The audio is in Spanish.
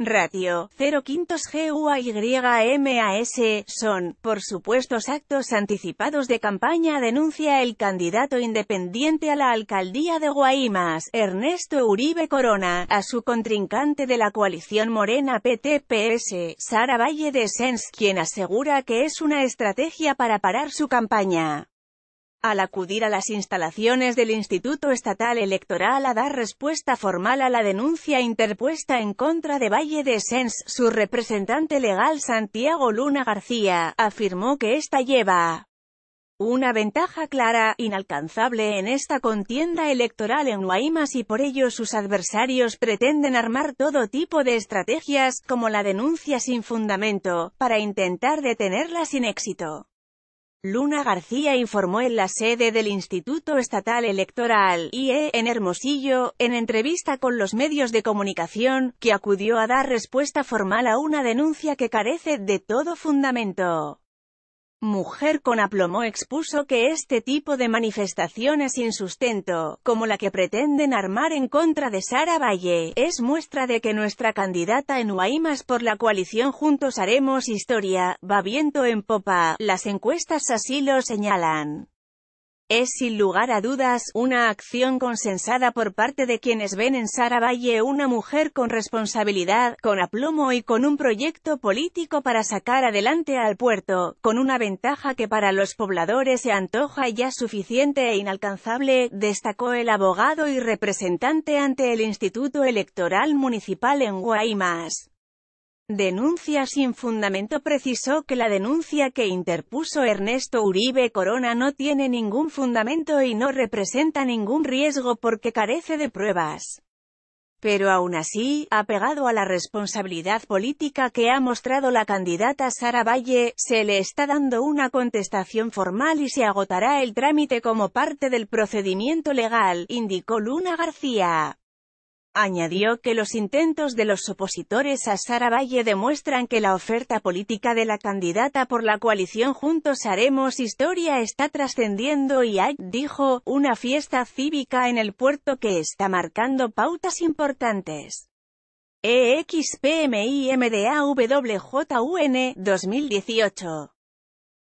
Ratio, 0 quintos GUAYMAS, son, por supuestos actos anticipados de campaña denuncia el candidato independiente a la alcaldía de Guaymas, Ernesto Uribe Corona, a su contrincante de la coalición morena PTPS, Sara Valle de Sens, quien asegura que es una estrategia para parar su campaña al acudir a las instalaciones del Instituto Estatal Electoral a dar respuesta formal a la denuncia interpuesta en contra de Valle de Sens, su representante legal Santiago Luna García, afirmó que esta lleva una ventaja clara, inalcanzable en esta contienda electoral en Guaymas y por ello sus adversarios pretenden armar todo tipo de estrategias, como la denuncia sin fundamento, para intentar detenerla sin éxito. Luna García informó en la sede del Instituto Estatal Electoral, IE, en Hermosillo, en entrevista con los medios de comunicación, que acudió a dar respuesta formal a una denuncia que carece de todo fundamento. Mujer con aplomo expuso que este tipo de manifestaciones sin sustento, como la que pretenden armar en contra de Sara Valle, es muestra de que nuestra candidata en Uaimas por la coalición Juntos Haremos Historia, va viento en popa, las encuestas así lo señalan. Es sin lugar a dudas, una acción consensada por parte de quienes ven en Sara una mujer con responsabilidad, con aplomo y con un proyecto político para sacar adelante al puerto, con una ventaja que para los pobladores se antoja ya suficiente e inalcanzable, destacó el abogado y representante ante el Instituto Electoral Municipal en Guaymas denuncia sin fundamento precisó que la denuncia que interpuso Ernesto Uribe Corona no tiene ningún fundamento y no representa ningún riesgo porque carece de pruebas. Pero aún así, apegado a la responsabilidad política que ha mostrado la candidata Sara Valle, se le está dando una contestación formal y se agotará el trámite como parte del procedimiento legal, indicó Luna García. Añadió que los intentos de los opositores a Sara demuestran que la oferta política de la candidata por la coalición Juntos Haremos Historia está trascendiendo y hay, dijo, una fiesta cívica en el puerto que está marcando pautas importantes. EXPMIMDAWJUN, 2018